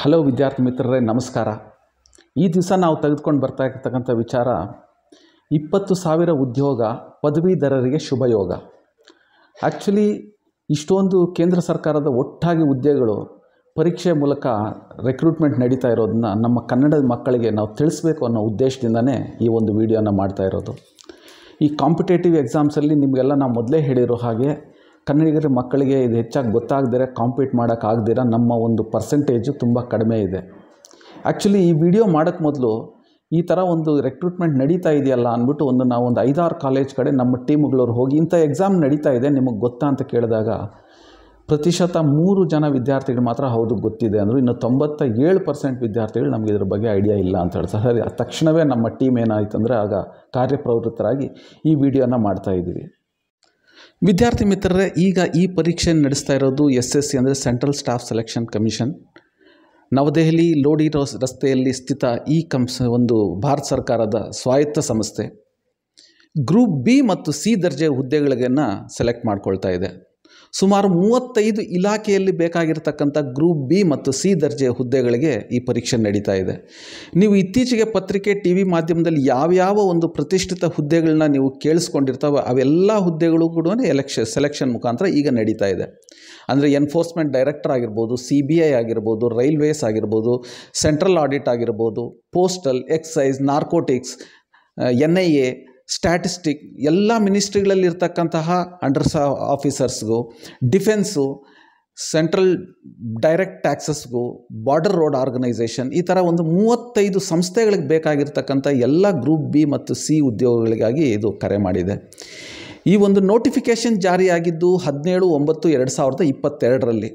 hello ವಿದ್ಯಾರ್ಥಿ ಮಿತ್ರರೇ ನಮಸ್ಕಾರ ಈ ದಿವಸ ನಾವು ತೆಗೆದುಕೊಂಡು ಬರ್ತಾ ಇರ್ತಕ್ಕಂಥ ವಿಚಾರ ಇಪ್ಪತ್ತು ಸಾವಿರ ಉದ್ಯೋಗ ಪದವೀಧರರಿಗೆ ಶುಭಯೋಗ ಆ್ಯಕ್ಚುಲಿ ಇಷ್ಟೊಂದು ಕೇಂದ್ರ ಸರ್ಕಾರದ ಒಟ್ಟಾಗಿ ಹುದ್ದೆಗಳು ಪರೀಕ್ಷೆ ಮೂಲಕ ರೆಕ್ರೂಟ್ಮೆಂಟ್ ನಡೀತಾ ಇರೋದನ್ನ ನಮ್ಮ ಕನ್ನಡದ ಮಕ್ಕಳಿಗೆ ನಾವು ತಿಳಿಸ್ಬೇಕು ಅನ್ನೋ ಉದ್ದೇಶದಿಂದನೇ ಈ ಒಂದು ವಿಡಿಯೋನ ಮಾಡ್ತಾ ಇರೋದು ಈ ಕಾಂಪಿಟೇಟಿವ್ ಎಕ್ಸಾಮ್ಸಲ್ಲಿ ನಿಮಗೆಲ್ಲ ನಾವು ಮೊದಲೇ ಹೇಳಿರೋ ಹಾಗೆ ಕನ್ನಡಿಗರ ಮಕ್ಕಳಿಗೆ ಇದು ಹೆಚ್ಚಾಗಿ ಗೊತ್ತಾಗದಿರ ಕಾಂಪೀಟ್ ಮಾಡೋಕ್ಕಾಗ್ದಿರ ನಮ್ಮ ಒಂದು ಪರ್ಸೆಂಟೇಜು ತುಂಬ ಕಡಿಮೆ ಇದೆ ಆ್ಯಕ್ಚುಲಿ ಈ ವಿಡಿಯೋ ಮಾಡೋಕ್ಕೆ ಮೊದಲು ಈ ಥರ ಒಂದು ರೆಕ್ರೂಟ್ಮೆಂಟ್ ನಡೀತಾ ಇದೆಯಲ್ಲ ಅಂದ್ಬಿಟ್ಟು ಒಂದು ನಾವು ಒಂದು ಐದಾರು ಕಾಲೇಜ್ ಕಡೆ ನಮ್ಮ ಟೀಮ್ಗಳವ್ರು ಹೋಗಿ ಇಂಥ ಎಕ್ಸಾಮ್ ನಡೀತಾ ಇದೆ ನಿಮಗೆ ಗೊತ್ತಾ ಅಂತ ಕೇಳಿದಾಗ ಪ್ರತಿಶತ ಮೂರು ಜನ ವಿದ್ಯಾರ್ಥಿಗಳು ಮಾತ್ರ ಹೌದು ಗೊತ್ತಿದೆ ಅಂದರು ಇನ್ನು ತೊಂಬತ್ತ ಏಳು ಪರ್ಸೆಂಟ್ ವಿದ್ಯಾರ್ಥಿಗಳು ನಮಗೆ ಇದ್ರ ಬಗ್ಗೆ ಐಡಿಯಾ ಇಲ್ಲ ಅಂತ ಹೇಳ್ತಾರೆ ಸರಿ ತಕ್ಷಣವೇ ನಮ್ಮ ಟೀಮ್ ಏನಾಯ್ತು ಅಂದರೆ ಆಗ ಕಾರ್ಯಪ್ರವೃತ್ತರಾಗಿ ಈ ವಿಡಿಯೋನ ಇದ್ದೀವಿ ವಿದ್ಯಾರ್ಥಿ ಮಿತ್ರರೇ ಈಗ ಈ ಪರೀಕ್ಷೆ ನಡೆಸ್ತಾ ಇರೋದು ಎಸ್ ಎಸ್ ಸಿ ಅಂದರೆ ಸೆಂಟ್ರಲ್ ಸ್ಟಾಫ್ ಸೆಲೆಕ್ಷನ್ ಕಮಿಷನ್ ನವದೆಹಲಿ ಲೋಡಿ ರಸ್ತೆಯಲ್ಲಿ ಸ್ಥಿತ ಈ ಕಂಸ್ ಒಂದು ಭಾರತ ಸರ್ಕಾರದ ಸ್ವಾಯತ್ತ ಸಂಸ್ಥೆ ಗ್ರೂಪ್ ಬಿ ಮತ್ತು ಸಿ ದರ್ಜೆ ಹುದ್ದೆಗಳಿಗೆನ್ನು ಸೆಲೆಕ್ಟ್ ಮಾಡ್ಕೊಳ್ತಾ ಇದೆ ಸುಮಾರು ಮೂವತ್ತೈದು ಇಲಾಖೆಯಲ್ಲಿ ಬೇಕಾಗಿರತಕ್ಕಂಥ ಗ್ರೂಪ್ ಬಿ ಮತ್ತು ಸಿ ದರ್ಜೆಯ ಹುದ್ದೆಗಳಿಗೆ ಈ ಪರೀಕ್ಷೆ ನಡೀತಾ ಇದೆ ನೀವು ಇತ್ತೀಚೆಗೆ ಪತ್ರಿಕೆ ಟಿ ವಿ ಮಾಧ್ಯಮದಲ್ಲಿ ಯಾವ್ಯಾವ ಒಂದು ಪ್ರತಿಷ್ಠಿತ ಹುದ್ದೆಗಳನ್ನ ನೀವು ಕೇಳಿಸ್ಕೊಂಡಿರ್ತಾವೆ ಅವೆಲ್ಲ ಹುದ್ದೆಗಳು ಕೂಡ ಎಲೆಕ್ಷ ಸೆಲೆಕ್ಷನ್ ಮುಖಾಂತರ ಈಗ ನಡೀತಾ ಇದೆ ಅಂದರೆ ಎನ್ಫೋರ್ಸ್ಮೆಂಟ್ ಡೈರೆಕ್ಟರ್ ಆಗಿರ್ಬೋದು ಸಿ ಬಿ ಐ ಆಗಿರ್ಬೋದು ರೈಲ್ವೇಸ್ ಆಗಿರ್ಬೋದು ಸೆಂಟ್ರಲ್ ಆಡಿಟ್ ಆಗಿರ್ಬೋದು postal excise narcotics N I A statistic ಎಲ್ಲ ಮಿನಿಸ್ಟ್ರಿಗಳಲ್ಲಿರ್ತಕ್ಕಂತಹ ಅಂಡರ್ ಸಾ ಆಫೀಸರ್ಸ್ಗೂ ಡಿಫೆನ್ಸು ಸೆಂಟ್ರಲ್ ಡೈರೆಕ್ಟ್ ಟ್ಯಾಕ್ಸಸ್ಗೂ ಬಾರ್ಡರ್ ರೋಡ್ ಆರ್ಗನೈಸೇಷನ್ ಈ ಥರ ಒಂದು ಮೂವತ್ತೈದು ಸಂಸ್ಥೆಗಳಿಗೆ ಬೇಕಾಗಿರ್ತಕ್ಕಂಥ ಎಲ್ಲ ಗ್ರೂಪ್ ಬಿ ಮತ್ತು ಸಿ ಉದ್ಯೋಗಗಳಿಗಾಗಿ ಇದು ಕರೆ ಮಾಡಿದೆ ಈ ಒಂದು ನೋಟಿಫಿಕೇಷನ್ ಜಾರಿಯಾಗಿದ್ದು ಹದಿನೇಳು ಒಂಬತ್ತು ಎರಡು ಸಾವಿರದ ಇಪ್ಪತ್ತೆರಡರಲ್ಲಿ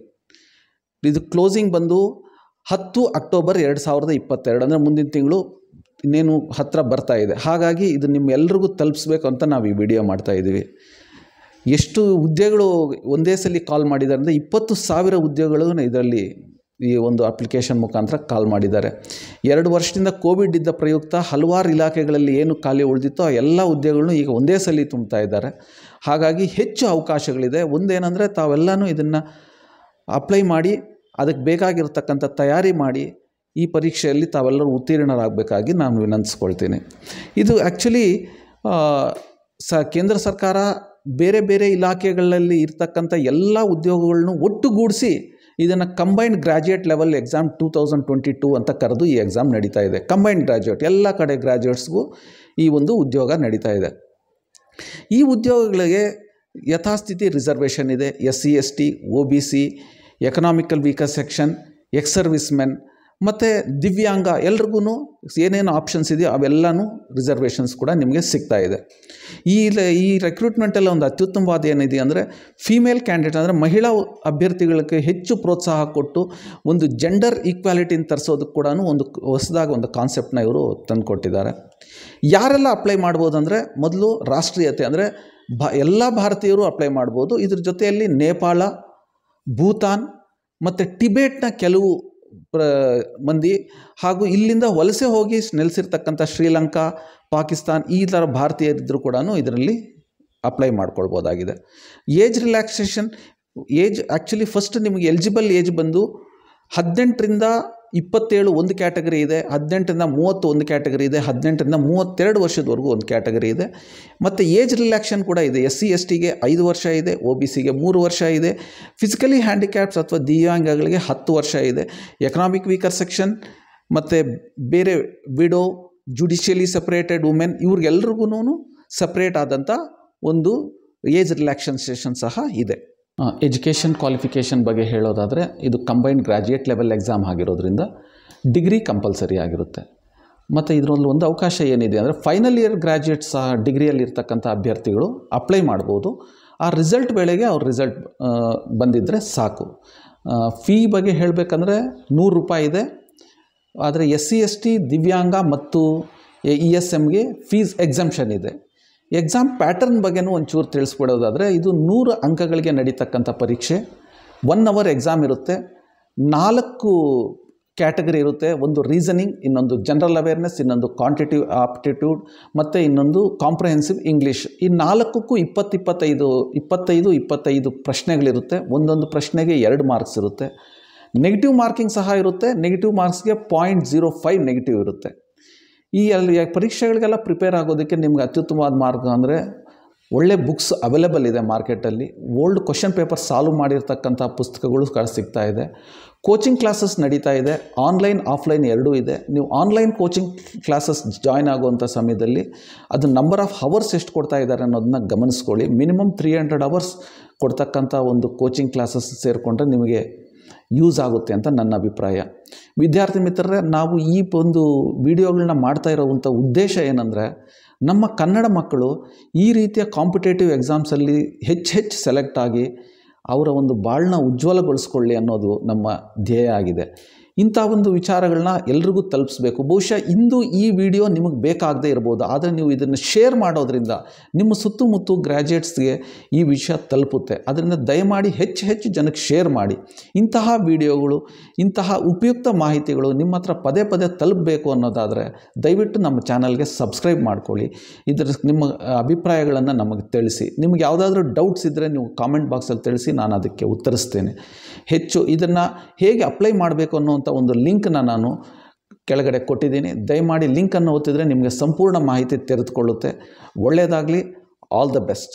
ಇದು ಕ್ಲೋಸಿಂಗ್ ಬಂದು ಹತ್ತು ಅಕ್ಟೋಬರ್ ಎರಡು ಸಾವಿರದ ಇಪ್ಪತ್ತೆರಡು ಅಂದರೆ ಮುಂದಿನ ತಿಂಗಳು ಇನ್ನೇನು ಹತ್ತಿರ ಬರ್ತಾ ಇದೆ ಹಾಗಾಗಿ ಇದು ನಿಮ್ಮೆಲ್ರಿಗೂ ತಲುಪಿಸ್ಬೇಕು ಅಂತ ನಾವು ಈ ವಿಡಿಯೋ ಮಾಡ್ತಾ ಇದ್ದೀವಿ ಎಷ್ಟು ಹುದ್ದೆಗಳು ಒಂದೇ ಸಲ ಕಾಲ್ ಮಾಡಿದ್ದಾರೆ ಅಂದರೆ ಇಪ್ಪತ್ತು ಸಾವಿರ ಉದ್ಯೋಗಗಳು ಇದರಲ್ಲಿ ಈ ಒಂದು ಅಪ್ಲಿಕೇಶನ್ ಮುಖಾಂತರ ಕಾಲ್ ಮಾಡಿದ್ದಾರೆ ಎರಡು ವರ್ಷದಿಂದ ಕೋವಿಡ್ ಇದ್ದ ಪ್ರಯುಕ್ತ ಹಲವಾರು ಇಲಾಖೆಗಳಲ್ಲಿ ಏನು ಖಾಲಿ ಉಳಿದಿತ್ತೋ ಆ ಎಲ್ಲ ಉದ್ಯೋಗಗಳನ್ನು ಈಗ ಒಂದೇ ಸಲ ತುಂಬ್ತಾ ಇದ್ದಾರೆ ಹಾಗಾಗಿ ಹೆಚ್ಚು ಅವಕಾಶಗಳಿದೆ ಒಂದೇನೆಂದರೆ ತಾವೆಲ್ಲನೂ ಇದನ್ನು ಅಪ್ಲೈ ಮಾಡಿ ಅದಕ್ಕೆ ಬೇಕಾಗಿರ್ತಕ್ಕಂಥ ತಯಾರಿ ಮಾಡಿ ಈ ಪರೀಕ್ಷೆಯಲ್ಲಿ ತಾವೆಲ್ಲರೂ ಉತ್ತೀರ್ಣರಾಗಬೇಕಾಗಿ ನಾನು ವಿನಂತಿಸ್ಕೊಳ್ತೀನಿ ಇದು ಆ್ಯಕ್ಚುಲಿ ಸ ಕೇಂದ್ರ ಸರ್ಕಾರ ಬೇರೆ ಬೇರೆ ಇಲಾಖೆಗಳಲ್ಲಿ ಇರ್ತಕ್ಕಂಥ ಎಲ್ಲ ಉದ್ಯೋಗಗಳನ್ನು ಒಟ್ಟುಗೂಡಿಸಿ ಇದನ್ನು combined graduate level exam two thousand twenty two ಅಂತ ಕರೆದು ಈ ಎಕ್ಸಾಮ್ ನಡೀತಾ ಇದೆ ಕಂಬೈನ್ಡ್ ಗ್ರ್ಯಾಜುಯೇಟ್ ಎಲ್ಲ ಕಡೆ ಗ್ರ್ಯಾಜುಯೇಟ್ಸ್ಗೂ ಈ ಒಂದು ಉದ್ಯೋಗ ನಡೀತಾ ಇದೆ ಈ ಉದ್ಯೋಗಗಳಿಗೆ ಯಥಾಸ್ಥಿತಿ ರಿಸರ್ವೇಷನ್ ಇದೆ S C S T O B C economical weaker section ex service men ಮತ್ತು ದಿವ್ಯಾಂಗ ಎಲ್ರಿಗೂ ಏನೇನು ಆಪ್ಷನ್ಸ್ ಇದೆಯೋ ಅವೆಲ್ಲವೂ ರಿಸರ್ವೇಷನ್ಸ್ ಕೂಡ ನಿಮಗೆ ಸಿಗ್ತಾ ಇದೆ ಈ ಈ ರೆಕ್ರೂಟ್ಮೆಂಟಲ್ಲಿ ಒಂದು ಅತ್ಯುತ್ತಮವಾದ ಏನಿದೆ ಅಂದರೆ ಫೀಮೇಲ್ ಕ್ಯಾಂಡಿಡೇಟ್ ಅಂದರೆ ಮಹಿಳಾ ಅಭ್ಯರ್ಥಿಗಳಿಗೆ ಹೆಚ್ಚು ಪ್ರೋತ್ಸಾಹ ಕೊಟ್ಟು ಒಂದು ಜೆಂಡರ್ ಈಕ್ವಾಲಿಟಿನ ತರಿಸೋದಕ್ಕೆ ಕೂಡ ಒಂದು ಹೊಸದಾಗಿ ಒಂದು ಕಾನ್ಸೆಪ್ಟನ್ನ ಇವರು ತಂದುಕೊಟ್ಟಿದ್ದಾರೆ ಯಾರೆಲ್ಲ ಅಪ್ಲೈ ಮಾಡ್ಬೋದು ಅಂದರೆ ಮೊದಲು ರಾಷ್ಟ್ರೀಯತೆ ಅಂದರೆ ಭ ಎಲ್ಲ ಭಾರತೀಯರು ಅಪ್ಲೈ ಮಾಡ್ಬೋದು ಇದ್ರ ಜೊತೆಯಲ್ಲಿ ನೇಪಾಳ ಭೂತಾನ್ ಮತ್ತು ಟಿಬೇಟ್ನ ಕೆಲವು ಪ್ರ ಮಂದಿ ಹಾಗೂ ಇಲ್ಲಿಂದ ವಲಸೆ ಹೋಗಿ ನೆಲೆಸಿರ್ತಕ್ಕಂಥ ಶ್ರೀಲಂಕಾ ಪಾಕಿಸ್ತಾನ್ ಈ ಥರ ಭಾರತೀಯರಿದ್ದರೂ ಕೂಡ ಇದರಲ್ಲಿ ಅಪ್ಲೈ ಮಾಡ್ಕೊಳ್ಬೋದಾಗಿದೆ age relaxation age actually first ನಿಮಗೆ ಎಲಿಜಿಬಲ್ ಏಜ್ ಬಂದು ಹದಿನೆಂಟರಿಂದ ಇಪ್ಪತ್ತೇಳು ಒಂದು ಕ್ಯಾಟಗರಿ ಇದೆ ಹದಿನೆಂಟರಿಂದ ಮೂವತ್ತು ಒಂದು ಕ್ಯಾಟಗರಿ ಇದೆ ಹದಿನೆಂಟರಿಂದ ಮೂವತ್ತೆರಡು ವರ್ಷದವರೆಗೂ ಒಂದು ಕ್ಯಾಟಗರಿ ಇದೆ ಮತ್ತು ಏಜ್ ರಿಲ್ಯಾಕ್ಷನ್ ಕೂಡ ಇದೆ ಎಸ್ ಸಿ ಎಸ್ ಟಿಗೆ ಐದು ವರ್ಷ ಇದೆ ಒ ಬಿ ಸಿಗೆ ಮೂರು ವರ್ಷ ಇದೆ ಫಿಸಿಕಲಿ ಹ್ಯಾಂಡಿಕ್ಯಾಪ್ಸ್ ಅಥವಾ ದಿವ್ಯಾಂಗಗಳಿಗೆ ಹತ್ತು ವರ್ಷ ಇದೆ ಎಕನಾಮಿಕ್ ವೀಕರ್ ಸೆಕ್ಷನ್ ಮತ್ತು ಬೇರೆ ವಿಡೋ ಜುಡಿಷಿಯಲಿ ಸಪ್ರೇಟೆಡ್ ವುಮೆನ್ ಇವ್ರಿಗೆಲ್ರಿಗೂ ಸಪ್ರೇಟ್ ಆದಂಥ ಒಂದು ಏಜ್ ರಿಲ್ಯಾಕ್ಷನ್ ಸೆಷನ್ ಸಹ ಇದೆ ಎಜುಕೇಷನ್ ಕ್ವಾಲಿಫಿಕೇಷನ್ ಬಗ್ಗೆ ಹೇಳೋದಾದರೆ ಇದು ಕಂಬೈನ್ಡ್ ಗ್ರ್ಯಾಜುಯೇಟ್ ಲೆವೆಲ್ ಎಕ್ಸಾಮ್ ಆಗಿರೋದ್ರಿಂದ ಡಿಗ್ರಿ ಕಂಪಲ್ಸರಿ ಆಗಿರುತ್ತೆ ಮತ್ತು ಇದರಲ್ಲಿ ಒಂದು ಅವಕಾಶ ಏನಿದೆ ಅಂದರೆ ಫೈನಲ್ ಇಯರ್ ಗ್ರ್ಯಾಜುಯೇಟ್ ಸಹ ಡಿಗ್ರಿಯಲ್ಲಿ ಇರ್ತಕ್ಕಂಥ ಅಭ್ಯರ್ಥಿಗಳು ಅಪ್ಲೈ ಮಾಡ್ಬೋದು ಆ ರಿಸಲ್ಟ್ ವೇಳೆಗೆ ಅವ್ರ ರಿಸಲ್ಟ್ ಬಂದಿದ್ದರೆ ಸಾಕು ಫೀ ಬಗ್ಗೆ ಹೇಳಬೇಕಂದ್ರೆ ನೂರು ರೂಪಾಯಿ ಇದೆ ಆದರೆ ಎಸ್ ಸಿ ಎಸ್ ಟಿ ದಿವ್ಯಾಂಗ ಮತ್ತು ಇ ಎಸ್ ಎಮ್ಗೆ ಫೀಸ್ ಎಕ್ಸಮ್ಷನ್ ಇದೆ ಎಕ್ಸಾಮ್ ಪ್ಯಾಟರ್ನ್ ಬಗ್ಗೆನೂ ಒಂಚೂರು ತಿಳಿಸ್ಬಿಡೋದಾದರೆ ಇದು ನೂರು ಅಂಕಗಳಿಗೆ ನಡೀತಕ್ಕಂಥ ಪರೀಕ್ಷೆ ಒನ್ ಅವರ್ ಎಕ್ಸಾಮ್ ಇರುತ್ತೆ ನಾಲ್ಕು ಕ್ಯಾಟಗರಿ ಇರುತ್ತೆ ಒಂದು ರೀಸನಿಂಗ್ ಇನ್ನೊಂದು ಜನರಲ್ ಅವೇರ್ನೆಸ್ ಇನ್ನೊಂದು ಕ್ವಾಂಟಿಟಿವ್ ಆಪ್ಟಿಟ್ಯೂಡ್ ಮತ್ತು ಇನ್ನೊಂದು ಕಾಂಪ್ರಹೆನ್ಸಿವ್ ಇಂಗ್ಲೀಷ್ ಈ ನಾಲ್ಕಕ್ಕೂ ಇಪ್ಪತ್ತಿಪ್ಪತ್ತೈದು ಇಪ್ಪತ್ತೈದು ಇಪ್ಪತ್ತೈದು ಪ್ರಶ್ನೆಗಳಿರುತ್ತೆ ಒಂದೊಂದು ಪ್ರಶ್ನೆಗೆ ಎರಡು ಮಾರ್ಕ್ಸ್ ಇರುತ್ತೆ ನೆಗೆಟಿವ್ ಮಾರ್ಕಿಂಗ್ ಸಹ ಇರುತ್ತೆ ನೆಗೆಟಿವ್ ಮಾರ್ಕ್ಸ್ಗೆ ಪಾಯಿಂಟ್ ಜೀರೋ ಫೈವ್ ನೆಗೆಟಿವ್ ಇರುತ್ತೆ ಈ ಅಲ್ಲಿ ಪರೀಕ್ಷೆಗಳಿಗೆಲ್ಲ ಪ್ರಿಪೇರ್ ಆಗೋದಕ್ಕೆ ನಿಮ್ಗೆ ಅತ್ಯುತ್ತಮವಾದ ಮಾರ್ಗ ಅಂದರೆ ಒಳ್ಳೆ ಬುಕ್ಸ್ ಅವೈಲೇಬಲ್ ಇದೆ ಮಾರ್ಕೆಟಲ್ಲಿ ಓಲ್ಡ್ ಕ್ವಶನ್ ಪೇಪರ್ ಸಾಲ್ವ್ ಮಾಡಿರ್ತಕ್ಕಂಥ ಪುಸ್ತಕಗಳು ಸಿಗ್ತಾ ಇದೆ ಕೋಚಿಂಗ್ ಕ್ಲಾಸಸ್ ನಡೀತಾ ಇದೆ ಆನ್ಲೈನ್ ಆಫ್ಲೈನ್ ಎರಡೂ ಇದೆ ನೀವು ಆನ್ಲೈನ್ ಕೋಚಿಂಗ್ ಕ್ಲಾಸಸ್ ಜಾಯ್ನ್ ಆಗುವಂಥ ಸಮಯದಲ್ಲಿ ಅದು ನಂಬರ್ ಆಫ್ ಹವರ್ಸ್ ಎಷ್ಟು ಕೊಡ್ತಾ ಇದ್ದಾರೆ ಅನ್ನೋದನ್ನ ಗಮನಿಸ್ಕೊಳ್ಳಿ ಮಿನಿಮಮ್ ತ್ರೀ ಹಂಡ್ರೆಡ್ ಅವರ್ಸ್ ಕೊಡ್ತಕ್ಕಂಥ ಒಂದು ಕೋಚಿಂಗ್ ಕ್ಲಾಸಸ್ ಸೇರಿಕೊಂಡ್ರೆ ನಿಮಗೆ ಯೂಸ್ ಆಗುತ್ತೆ ಅಂತ ನನ್ನ ಅಭಿಪ್ರಾಯ ವಿದ್ಯಾರ್ಥಿ ಮಿತ್ರರೇ ನಾವು ಈ ಒಂದು ವಿಡಿಯೋಗಳನ್ನ ಮಾಡ್ತಾ ಇರೋವಂಥ ಉದ್ದೇಶ ಏನಂದರೆ ನಮ್ಮ ಕನ್ನಡ ಮಕ್ಕಳು ಈ ರೀತಿಯ ಕಾಂಪಿಟೇಟಿವ್ ಎಕ್ಸಾಮ್ಸಲ್ಲಿ ಹೆಚ್ಚು ಹೆಚ್ಚು ಸೆಲೆಕ್ಟ್ ಆಗಿ ಅವರ ಒಂದು ಬಾಳನ್ನ ಉಜ್ವಲಗೊಳಿಸ್ಕೊಳ್ಳಿ ಅನ್ನೋದು ನಮ್ಮ ಧ್ಯೇಯ ಆಗಿದೆ ಇಂಥ ಒಂದು ವಿಚಾರಗಳನ್ನ ಎಲ್ರಿಗೂ ತಲುಪಿಸ್ಬೇಕು ಬಹುಶಃ ಇಂದು ಈ ವಿಡಿಯೋ ನಿಮಗೆ ಬೇಕಾಗದೇ ಇರ್ಬೋದು ಆದರೆ ನೀವು ಇದನ್ನು ಶೇರ್ ಮಾಡೋದ್ರಿಂದ ನಿಮ್ಮ ಸುತ್ತಮುತ್ತ ಗ್ರ್ಯಾಜುಯೇಟ್ಸ್ಗೆ ಈ ವಿಷಯ ತಲುಪುತ್ತೆ ಅದರಿಂದ ದಯಮಾಡಿ ಹೆಚ್ಚು ಹೆಚ್ಚು ಜನಕ್ಕೆ ಶೇರ್ ಮಾಡಿ ಇಂತಹ ವಿಡಿಯೋಗಳು ಇಂತಹ ಉಪಯುಕ್ತ ಮಾಹಿತಿಗಳು ನಿಮ್ಮ ಹತ್ರ ಪದೇ ಪದೇ ತಲುಪಬೇಕು ಅನ್ನೋದಾದರೆ ದಯವಿಟ್ಟು ನಮ್ಮ ಚಾನಲ್ಗೆ ಸಬ್ಸ್ಕ್ರೈಬ್ ಮಾಡ್ಕೊಳ್ಳಿ ಇದರ ನಿಮ್ಮ ಅಭಿಪ್ರಾಯಗಳನ್ನು ನಮಗೆ ತಿಳಿಸಿ ನಿಮ್ಗೆ ಯಾವುದಾದ್ರೂ ಡೌಟ್ಸ್ ಇದ್ದರೆ ನೀವು ಕಾಮೆಂಟ್ ಬಾಕ್ಸಲ್ಲಿ ತಿಳಿಸಿ ನಾನು ಅದಕ್ಕೆ ಉತ್ತರಿಸ್ತೇನೆ ಹೆಚ್ಚು ಇದನ್ನು ಹೇಗೆ ಅಪ್ಲೈ ಮಾಡಬೇಕು ಅನ್ನೋ ಅಂತ ಒಂದು ಲಿಂಕನ್ನು ನಾನು ಕೆಳಗಡೆ ಕೊಟ್ಟಿದ್ದೀನಿ ದಯಮಾಡಿ ಲಿಂಕನ್ನು ಒತ್ತಿದರೆ ನಿಮಗೆ ಸಂಪೂರ್ಣ ಮಾಹಿತಿ ತೆರೆದುಕೊಳ್ಳುತ್ತೆ ಒಳ್ಳೆಯದಾಗಲಿ ಆಲ್ ದ ಬೆಸ್ಟ್